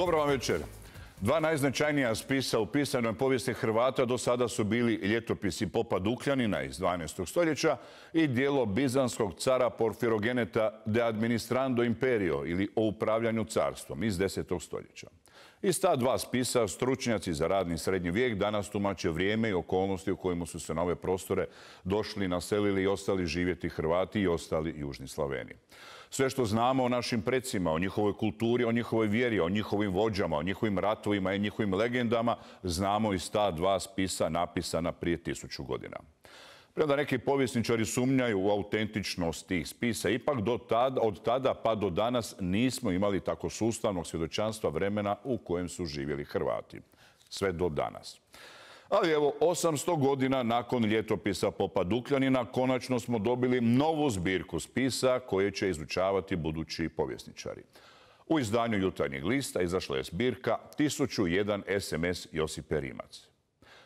Dobro vam večer. Dva najznačajnija spisa u pisanoj povijesti Hrvata do sada su bili ljetopisi Popa Dukljanina iz 12. stoljeća i dijelo bizanskog cara Porfirogeneta De Administrando Imperio ili o upravljanju carstvom iz 10. stoljeća. Iz ta dva spisa stručnjaci za radni srednji vijek danas tumače vrijeme i okolnosti u kojima su se na ove prostore došli, naselili i ostali živjeti Hrvati i ostali južni Slaveni. Sve što znamo o našim predsima, o njihovoj kulturi, o njihovoj vjeri, o njihovim vođama, o njihovim ratovima i njihovim legendama, znamo iz ta dva spisa napisana prije tisuću godina. Premda neki povjesničari sumnjaju u autentičnost tih spisa, ipak do od tada pa do danas nismo imali tako sustavnog svjedočanstva vremena u kojem su živjeli Hrvati. Sve do danas. Ali evo, 800 godina nakon ljetopisa Popa Dukljanina konačno smo dobili novu zbirku spisa koje će izučavati budući povjesničari. U izdanju jutarnjeg lista izašla je zbirka 1001 SMS Josipe Rimac.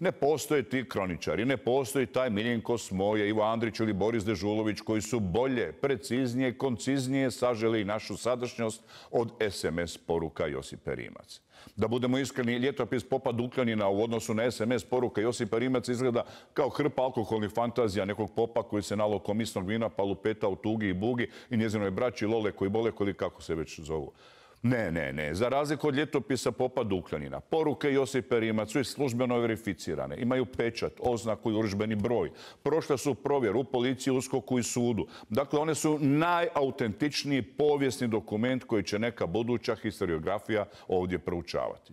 Ne postoje ti kroničari, ne postoji taj Miljenko Smoje, Ivo Andrić ili Boris Dežulović koji su bolje, preciznije, konciznije saželi našu sadašnjost od SMS poruka Josipe Rimac. Da budemo iskreni, ljetopis Popa Dukljanina u odnosu na SMS poruka Josipa Rimac izgleda kao hrpa alkoholnih fantazija nekog popa koji se nalo komisnog vina, palupeta u tugi i bugi i njezinoj braći Lole koji bole, koji kako se već zovu. Ne, ne, ne. Za razliku od ljetopisa Popa Dukljanina, poruke Josipe Rimac su službeno verificirane. Imaju pečat, oznaku i uržbeni broj. Prošle su provjer u policiji, uskoku i sudu. Dakle, one su najautentičniji povijesni dokument koji će neka buduća historiografija ovdje proučavati.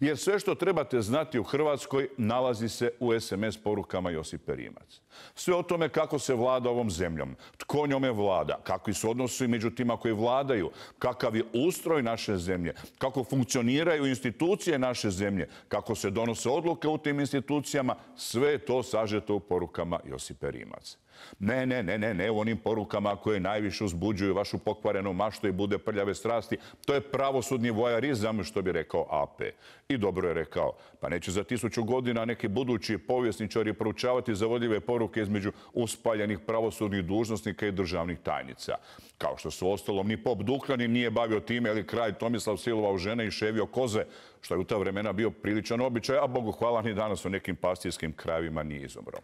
Jer sve što trebate znati u Hrvatskoj nalazi se u SMS porukama Josipe Rimac. Sve o tome kako se vlada ovom zemljom, tko njome vlada, kakvi su odnosi među tima koji vladaju, kakav je ustroj naše zemlje, kako funkcioniraju institucije naše zemlje, kako se donose odluke u tim institucijama, sve je to sažeto u porukama Josipe Rimac. Ne, ne, ne, ne, ne, u onim porukama koje najviše uzbuđuju vašu pokvarenu maštu i bude prljave strasti. To je pravosudni vojarizam, što bi rekao AP. I dobro je rekao. Pa neće za tisuću godina neki budući povjesničari proučavati zavodljive poruke između uspaljenih pravosudnih dužnosnika i državnih tajnica. Kao što su ostalom ni Pop Dukljani nije bavio time ili kraj Tomislav silovao žene i ševio koze, što je u ta vremena bio priličan običaj, a Bogu hvala ni danas u nekim pastijskim krajevima nije izumro.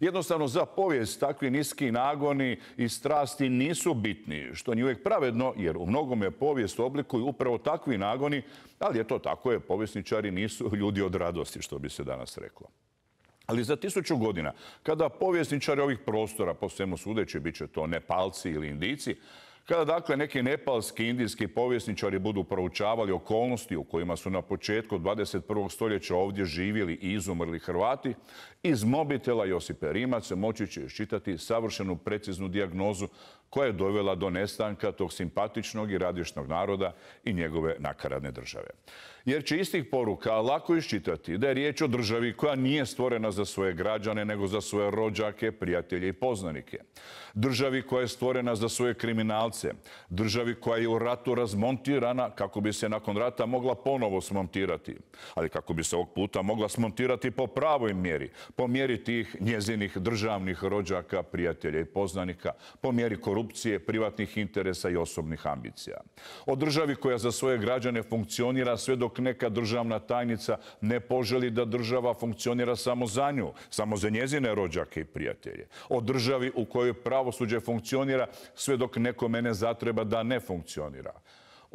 Jednostavno, za povijest takvi niski nagoni i strasti nisu bitni, što nije uvijek pravedno, jer u mnogome povijest oblikuju upravo takvi nagoni, ali je to tako je, povjesničari nisu ljudi od radosti, što bi se danas reklo. Ali za tisuću godina, kada povjesničari ovih prostora, po svemu sudeći, bit će to Nepalci ili Indici, kada dakle neki nepalski indijski povjesničari budu proučavali okolnosti u kojima su na početku 21. stoljeća ovdje živjeli i izumrli Hrvati, iz mobitela Josipe Rimac moći će iščitati savršenu preciznu dijagnozu koja je dovela do nestanka tog simpatičnog i radišnog naroda i njegove nakaradne države. Jer će istih poruka lako iščitati da je riječ o državi koja nije stvorena za svoje građane, nego za svoje rođake, prijatelje i poznanike. Državi koja je stvorena za svoje kriminalce. Državi koja je u ratu razmontirana kako bi se nakon rata mogla ponovo smontirati. Ali kako bi se ovog puta mogla smontirati po pravoj mjeri. Po mjeri tih njezinih državnih rođaka, prijatelja i poznanika. Po mjeri korupcije korupcije, privatnih interesa i osobnih ambicija. O državi koja za svoje građane funkcionira sve dok neka državna tajnica ne poželi da država funkcionira samo za nju, samo za njezine rođake i prijatelje. O državi u kojoj pravosuđe funkcionira sve dok neko mene zatreba da ne funkcionira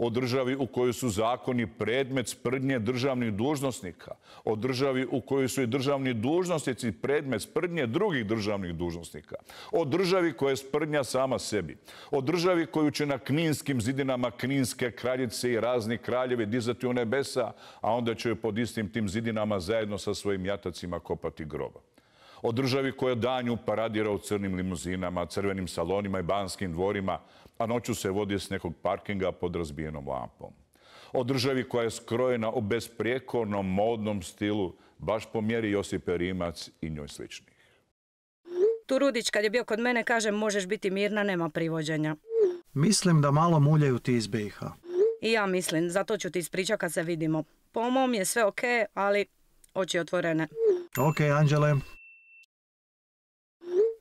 o državi u kojoj su zakoni predmet sprdnje državnih dužnosnika, o državi u kojoj su i državni dužnosnici predmet sprdnje drugih državnih dužnosnika, o državi koja je sprdnja sama sebi, o državi koju će na kninskim zidinama kninske kraljice i razni kraljevi dizati u nebesa, a onda će joj pod istim tim zidinama zajedno sa svojim jatacima kopati groba o državi koja danju paradira u crnim limuzinama, crvenim salonima i banskim dvorima, a noću se vodi s nekog parkinga pod razbijenom lampom. O državi koja je skrojena u besprijekornom modnom stilu, baš po mjeri Josipe Rimac i njoj sličnih. Turudić kad je bio kod mene kaže možeš biti mirna, nema privođenja. Mislim da malo muljaju ti iz BiH. I ja mislim, zato ću ti ispričat kad se vidimo. Po mom je sve ok, ali oči otvorene. Ok, Anđele.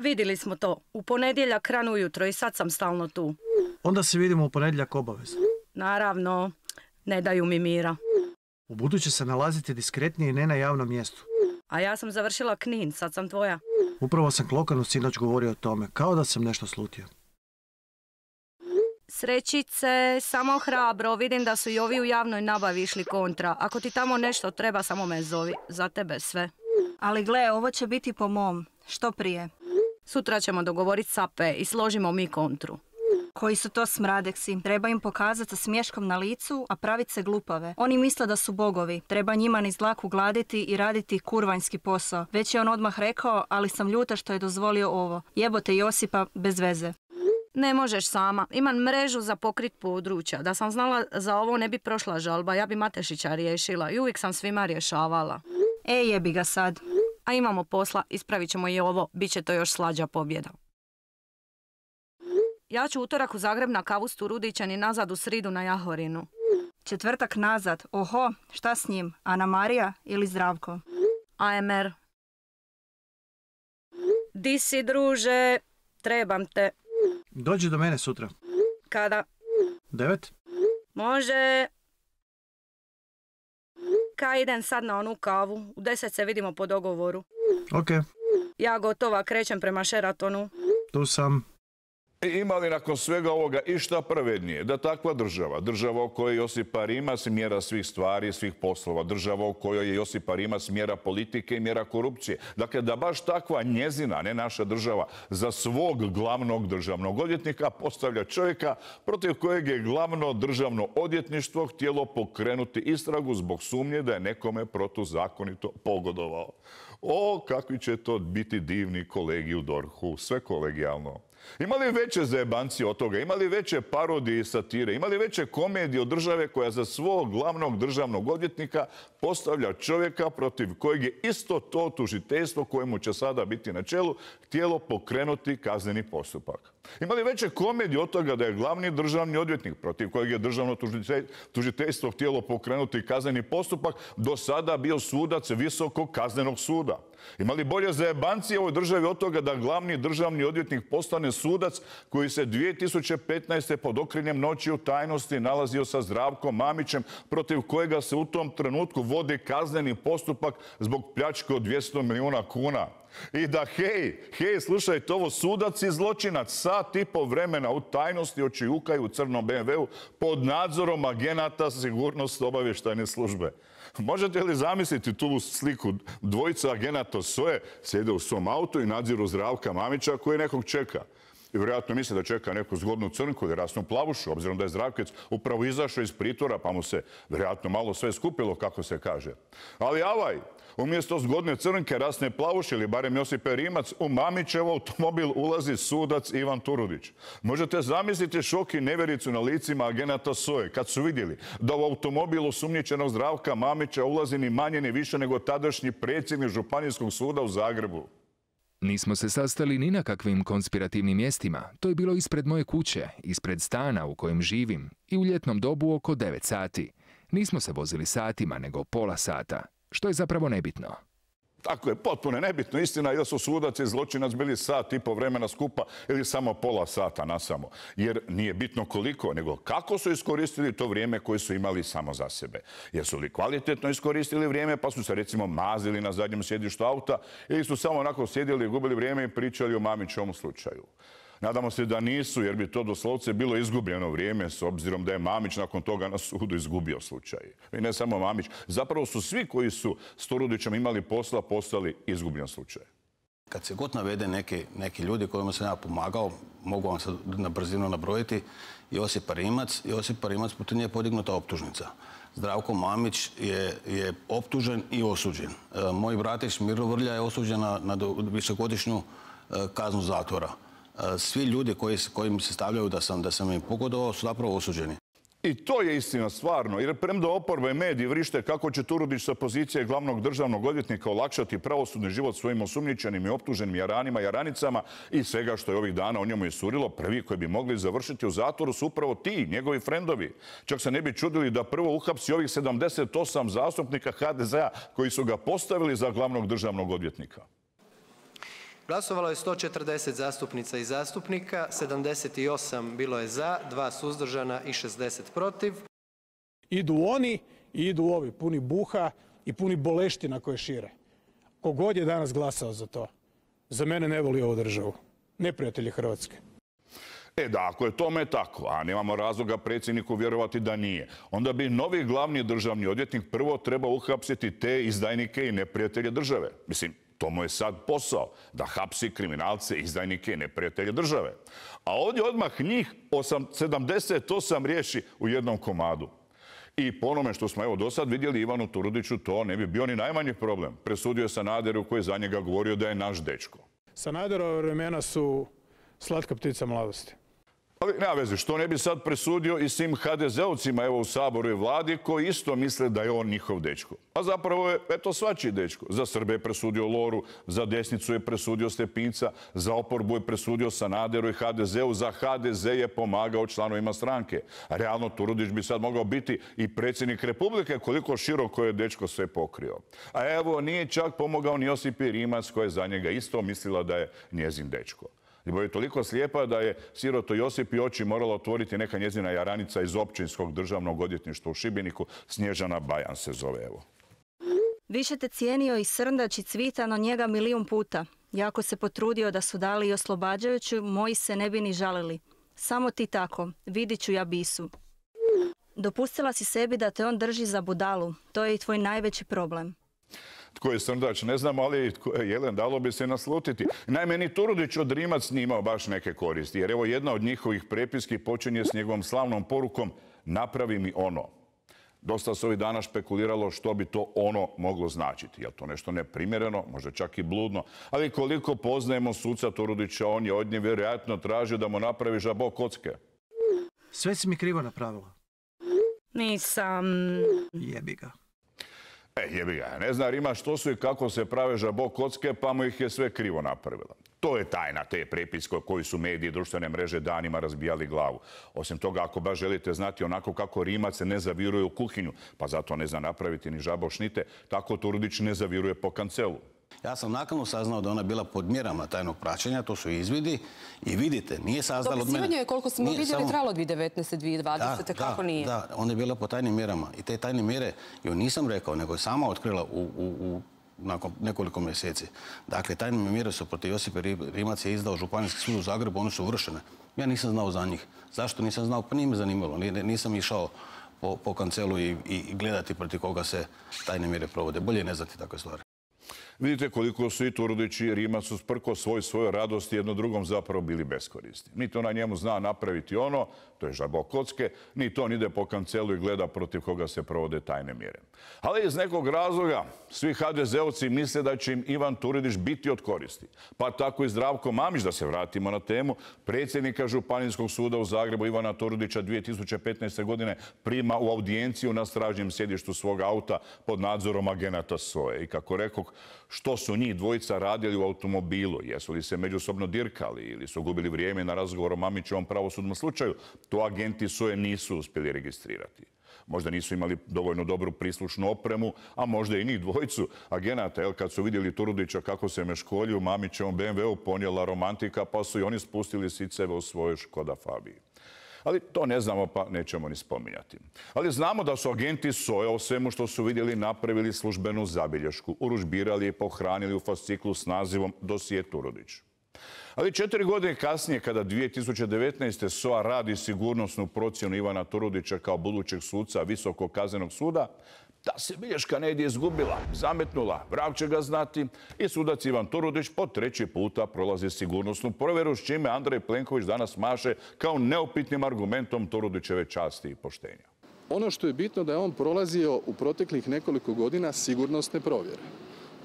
Vidjeli smo to. U ponedjeljak ran ujutro i sad sam stalno tu. Onda se vidimo u ponedjeljak obavezno. Naravno, ne daju mi mira. U buduće se nalazite diskretnije i ne na javnom mjestu. A ja sam završila knin, sad sam tvoja. Upravo sam klokanu sinoć govorio o tome, kao da sam nešto slutio. Srećice, samo hrabro, vidim da su i ovi u javnoj nabavi išli kontra. Ako ti tamo nešto treba, samo me zovi. Za tebe sve. Ali gle, ovo će biti po mom. Što prije. Sutra ćemo dogovoriti sape i složimo mi kontru. Koji su to smradeksi? Treba im pokazati sa smješkom na licu, a pravit se glupave. Oni misle da su bogovi. Treba njima niz dlaku gladiti i raditi kurvanjski posao. Već je on odmah rekao, ali sam ljuta što je dozvolio ovo. Jebote Josipa bez veze. Ne možeš sama. Imam mrežu za pokrit područja. Da sam znala za ovo ne bi prošla žalba. Ja bi Matešića riješila i uvijek sam svima rješavala. E jebi ga sad imamo posla, ispravit ćemo i ovo, bit će to još slađa pobjeda. Ja ću utorak u Zagreb na kavu s Turudićan i nazad u sridu na Jahorinu. Četvrtak nazad, oho, šta s njim, Ana Marija ili Zdravko? AMR. Di si druže, trebam te. Dođi do mene sutra. Kada? Devet. Može. Ka idem sad na onu kavu. U deset se vidimo po dogovoru. Ok. Ja gotova, krećem prema Sheratonu. Tu sam. I ima li nakon svega ovoga išta pravednije? Da takva država, država u kojoj Josipa rima mjera svih stvari, svih poslova, država u kojoj je Josipa Rimac mjera politike i mjera korupcije. Dakle, da baš takva njezina, ne naša država, za svog glavnog državnog odjetnika postavlja čovjeka protiv kojeg je glavno državno odjetništvo htjelo pokrenuti istragu zbog sumnje da je nekome protuzakonito pogodovao. O, kakvi će to biti divni kolegi u Dorhu, sve kolegijalno. Ima li veće zajebanci od toga? Ima li veće parodije i satire? Ima li veće komedije od države koja za svog glavnog državnog odvjetnika postavlja čovjeka protiv kojeg je isto to tužiteljstvo kojemu će sada biti na čelu htjelo pokrenuti kazneni postupak? Ima li veće komedije od toga da je glavni državni odvjetnik protiv kojeg je državno tužiteljstvo htjelo pokrenuti kazneni postupak do sada bio sudac Visokog kaznenog suda? Ima li bolje zajebancije ovoj državi od toga da glavni državni odvjetnik postane sudac koji se 2015. pod okrinjem noći u tajnosti nalazio sa Zdravkom Mamićem protiv kojega se u tom trenutku vodi kazneni postupak zbog pljačke od 200 milijuna kuna? I da hej, hej, slušajte ovo, sudac i zločinac sat i po vremena u tajnosti očijukaju u crnom BMW-u pod nadzorom agenata sigurnost obavještajne službe. Možete li zamisliti tu sliku dvojica agenata SOE sjede u svom autu i nadziru zdravka Mamića koji nekog čeka i vjerojatno misle da čeka neku zgodnu crnku ili rasnu plavušu, obzirom da je Zdravkec upravo izašao iz pritvora, pa mu se vjerojatno malo sve skupilo, kako se kaže. Ali avaj, Umjesto zgodne crnke rasne plavuši ili barem Josipe Rimac, u Mamićev automobil ulazi sudac Ivan Turudić. Možete zamisliti šok i nevericu na licima agenata SOE kad su vidjeli da u automobilu sumnjičenog zdravka Mamića ulazi ni manje ni više nego tadašnji predsjednik Županijskog suda u Zagrebu. Nismo se sastali ni na kakvim konspirativnim mjestima. To je bilo ispred moje kuće, ispred stana u kojem živim i u ljetnom dobu oko 9 sati. Nismo se vozili satima, nego pola sata što je zapravo nebitno. Tako je, potpuno nebitno. Istina je da su sudac i zločinac bili sat i po vremena skupa ili samo pola sata na samo. Jer nije bitno koliko, nego kako su iskoristili to vrijeme koje su imali samo za sebe. Jesu li kvalitetno iskoristili vrijeme pa su se recimo mazili na zadnjem sjedištu auta ili su samo onako sjedili, i gubili vrijeme i pričali o mamićom slučaju. Nadamo se da nisu, jer bi to doslovce bilo izgubljeno vrijeme, s obzirom da je Mamić nakon toga na sudu izgubio slučaj. I ne samo Mamić. Zapravo su svi koji su s torudićom imali posla postali izgubljen slučaj. Kad se god navede neki, ljudi kojima sam ja pomagao, mogu vam sad na brzinu nabrojiti, Josip Rimac, Josip Parimac putin je podignuta optužnica. Zdravko Mamić je, optužen i osuđen. E, moj bratić Miro Vrlja je osuđen na, višegodišnju e, kaznu zatvora svi ljudi koji, kojim se stavljaju da sam, da sam im pogodovao su zapravo osuđeni. I to je istina stvarno, jer premda oporbe i mediji vrište kako će Turudić sa pozicije glavnog državnog odvjetnika olakšati pravosudni život svojim osumnjičenim i optuženim jaranima, jaranicama i svega što je ovih dana o njemu isurilo, prvi koji bi mogli završiti u zatvoru su upravo ti, njegovi frendovi. Čak se ne bi čudili da prvo uhapsi ovih 78 zastupnika HDZ-a koji su ga postavili za glavnog državnog odvjetnika. Glasovalo je 140 zastupnica i zastupnika, 78 bilo je za, 2 suzdržana i 60 protiv. Idu oni i idu ovi, puni buha i puni boleština koje šire. god je danas glasao za to, za mene ne voli ovu državu. Neprijatelji Hrvatske. E da, ako je tome tako, a nemamo razloga predsjedniku vjerovati da nije, onda bi novi glavni državni odvjetnik prvo treba uhapsiti te izdajnike i neprijatelje države. Mislim, to mu je sad posao, da hapsi kriminalce, izdajnike i neprijatelje države. A ovdje odmah njih 78 riješi u jednom komadu. I po onome što smo evo do sad vidjeli Ivanu Turudiću, to ne bi bio ni najmanji problem. Presudio je Sanaderu koji je za njega govorio da je naš dečko. Sanaderova vremena su slatka ptica mladosti. Ali nema veze, što ne bi sad presudio i svim HDZ-ovcima evo u Saboru i vladi koji isto misle da je on njihov dečko. A zapravo je, eto, svačiji dečko. Za Srbe je presudio Loru, za desnicu je presudio Stepinca, za oporbu je presudio Sanaderu i HDZ-u, za HDZ je pomagao članovima stranke. Realno Turudić bi sad mogao biti i predsjednik Republike koliko široko je dečko sve pokrio. A evo, nije čak pomogao ni Josipi Rimac koja je za njega isto mislila da je njezin dečko. Ljubav je toliko slijepa da je siroto Josip i oči morala otvoriti neka njezina jaranica iz općinskog državnog odjetništva u Šibeniku. Snježana Bajan se zove, evo. Više te cijenio i srndač i cvitano njega milijun puta. Jako se potrudio da su dali i oslobađajuću, moji se ne bi ni žalili. Samo ti tako, vidit ću ja bisu. Dopustila si sebi da te on drži za budalu. To je i tvoj najveći problem. Tko je Srndač, ne znam, ali e, jelen dalo bi se naslutiti. Naime, ni Turudić od Rimac nije imao baš neke koristi, jer evo jedna od njihovih prepiski počinje s njegovom slavnom porukom napravi mi ono. Dosta se ovih dana špekuliralo što bi to ono moglo značiti. Je to nešto neprimjereno, možda čak i bludno? Ali koliko poznajemo suca Turudića, on je od nje vjerojatno tražio da mu napravi žabo kocke. Sve si mi krivo napravila. Nisam. Jebi ga. E, jebi ga, ne znam ima što su i kako se prave žabok kocke, pa mu ih je sve krivo napravila. To je tajna te prepiske koji su mediji i društvene mreže danima razbijali glavu. Osim toga, ako baš želite znati onako kako Rimac se ne zaviruje u kuhinju, pa zato ne zna napraviti ni žabo šnite, tako Turudić ne zaviruje po kancelu. Ja sam naknadno saznao da ona bila pod mjerama tajnog praćenja, to su izvidi i vidite, nije saznalo od mene. je koliko smo vidjeli samo... 2020. Da, kako nije. Da, ona je bila pod tajnim mjerama i te tajne mjere joj nisam rekao, nego je sama otkrila u, nakon nekoliko mjeseci. Dakle, tajne mjere su protiv Josipe Rimac je izdao Županijski sud u Zagrebu, one su vršene. Ja nisam znao za njih. Zašto nisam znao? Pa nije me zanimalo. Nisam išao po, kancelu i, i gledati protiv koga se tajne mjere provode. Bolje ne znati takve stvari. Vidite koliko su i Turudići i Rimac usprko svoj svojoj radosti jedno drugom zapravo bili Ni to na njemu zna napraviti ono, to je žabo kocke, ni to nide ide po kancelu i gleda protiv koga se provode tajne mjere. Ali iz nekog razloga svi HDZ-ovci misle da će im Ivan Turudić biti od koristi. Pa tako i Zdravko Mamić, da se vratimo na temu, predsjednika Županijskog suda u Zagrebu Ivana Turudića 2015. godine prima u audijenciju na stražnjem sjedištu svog auta pod nadzorom agenata svoje. I kako rekoh, što su njih dvojica radili u automobilu, jesu li se međusobno dirkali ili su gubili vrijeme na razgovor o Mamićevom pravosudnom slučaju, to agenti SOE nisu uspjeli registrirati. Možda nisu imali dovoljno dobru prislušnu opremu, a možda i njih dvojicu agenata. Jel, kad su vidjeli Turudića kako se meškolju, Mamićevom BMW-u ponijela romantika, pa su i oni spustili siceve u svojoj Škoda Fabiji ali to ne znamo pa nećemo ni spominjati. Ali znamo da su agenti Soja o svemu što su vidjeli napravili službenu zabilješku, uružbirali i pohranili u fasciklu s nazivom Dosije Turudić. Ali četiri godine kasnije, kada 2019. SOA radi sigurnosnu procjenu Ivana Turudića kao budućeg suca Visokog kaznenog suda, da se bilješka negdje izgubila, zametnula, vrav će ga znati i sudac Ivan Turudić po treći puta prolazi sigurnosnu provjeru s čime Andrej Plenković danas maše kao neopitnim argumentom Turudićeve časti i poštenja. Ono što je bitno da je on prolazio u proteklih nekoliko godina sigurnosne provjere.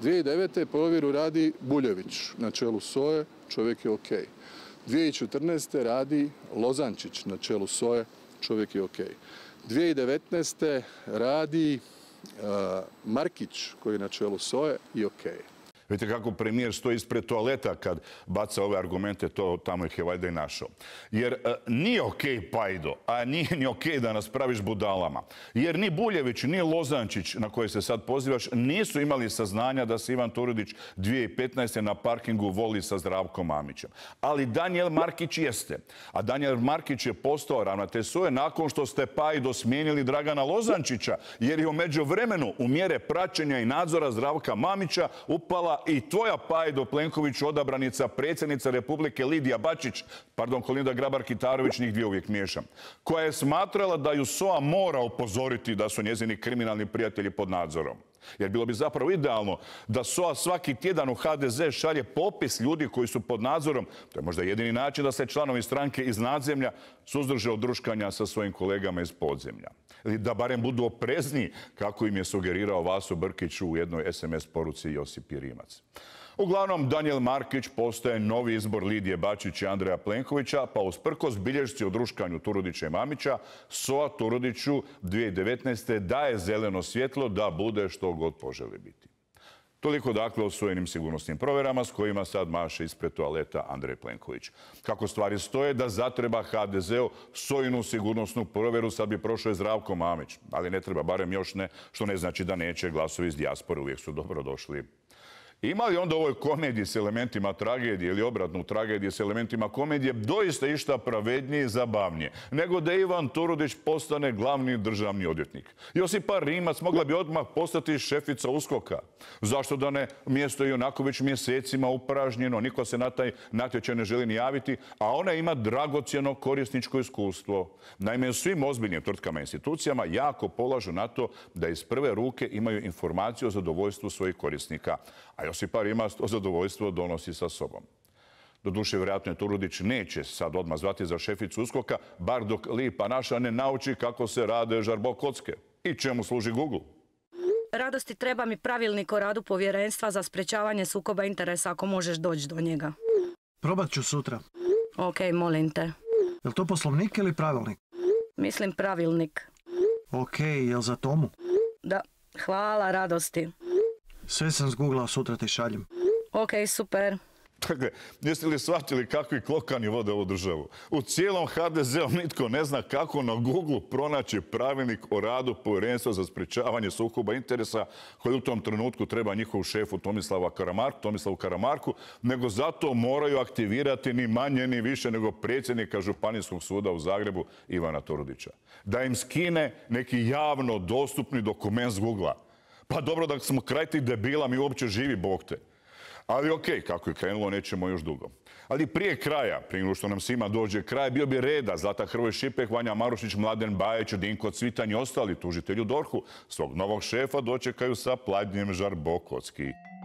2009. provjeru radi Buljević na čelu Soje, čovjek je ok. 2014. radi Lozančić na čelu Soje, čovjek je ok. 2019. radi Markić koji je na čelu SOE i ok. Vidite kako premijer stoji ispred toaleta kad baca ove argumente, to tamo ih je valjda i našao. Jer e, nije okej Pajdo, a nije ni okej da nas praviš budalama. Jer ni Buljević, ni Lozančić na koje se sad pozivaš nisu imali saznanja da se Ivan Turudić 2015. na parkingu voli sa Zdravkom Mamićem. Ali Daniel Markić jeste. A Daniel Markić je postao ravnatelj suje nakon što ste Pajdo smijenili Dragana Lozančića jer je u vremenu, u mjere praćenja i nadzora Zdravka Mamića upala i tvoja Pajdo Plenković odabranica predsjednica Republike Lidija Bačić, pardon, Kolinda Grabar-Kitarović, njih dvije uvijek miješam, koja je smatrala da ju SOA mora upozoriti da su njezini kriminalni prijatelji pod nadzorom. Jer bilo bi zapravo idealno da SOA svaki tjedan u HDZ šalje popis ljudi koji su pod nadzorom. To je možda jedini način da se članovi stranke iz nadzemlja suzdrže od druškanja sa svojim kolegama iz podzemlja da barem budu oprezni kako im je sugerirao Vaso Brkić u jednoj SMS poruci Josip Rimac. Uglavnom, Daniel Markić postaje novi izbor Lidije Bačić i Andreja Plenkovića, pa usprkos bilješci o druškanju Turudića i Mamića, SOA Turudiću 2019. daje zeleno svjetlo da bude što god poželi biti. Toliko dakle o svojenim sigurnosnim proverama s kojima sad maše ispred toaleta Andrej Plenković. Kako stvari stoje da zatreba HDZ-u sigurnosnu proveru, sad bi prošao je Zdravko Mamić, ali ne treba, barem još ne, što ne znači da neće glasovi iz dijaspore, uvijek su dobro došli ima li onda u ovoj komediji s elementima tragedije ili obratnu tragedije s elementima komedije doista išta pravednije i zabavnije nego da Ivan Turudić postane glavni državni odvjetnik? Josipa Rimac mogla bi odmah postati šefica Uskoka. Zašto da ne? Mjesto je onako već mjesecima upražnjeno, niko se na taj natječaj ne želi ni javiti, a ona ima dragocjeno korisničko iskustvo. Naime, svim ozbiljnim tvrtkama i institucijama jako polažu na to da iz prve ruke imaju informaciju o zadovoljstvu svojih korisnika. A Josipar ima to zadovoljstvo donosi sa sobom. Doduše, vjerojatno je Turudić neće sad odmah zvati za šeficu uskoka, bar dok lipa naša ne nauči kako se rade žarbo kocke. I čemu služi Google? Radosti treba mi pravilnik o radu povjerenstva za sprečavanje sukoba interesa ako možeš doći do njega. Probat ću sutra. Ok, molim te. li to poslovnik ili pravilnik? Mislim pravilnik. Ok, jel za tomu? Da, hvala radosti. Sve sam zgooglao, sutra ti šaljem. Ok, super. Dakle, jeste li shvatili kakvi klokani vode ovu državu? U cijelom HDZ-u nitko ne zna kako na Google pronaći pravilnik o radu povjerenstva za spričavanje sukoba interesa koji u tom trenutku treba njihovu šefu Tomislava Karamarku, Tomislavu Karamarku, nego zato moraju aktivirati ni manje ni više nego predsjednika Županijskog suda u Zagrebu Ivana Torudića. Da im skine neki javno dostupni dokument s Google-a. Pa dobro da smo kraj tih debila, mi uopće živi, bog te. Ali ok, kako je krenulo, nećemo još dugo. Ali prije kraja, prije nego što nam svima dođe kraj, bio bi reda Zlata Hrvoj Šipek, Vanja Marušić, Mladen Bajeć, Dinko Cvitan i ostali tužitelji u Dorhu. Svog novog šefa dočekaju sa pladnjem žarbokotski.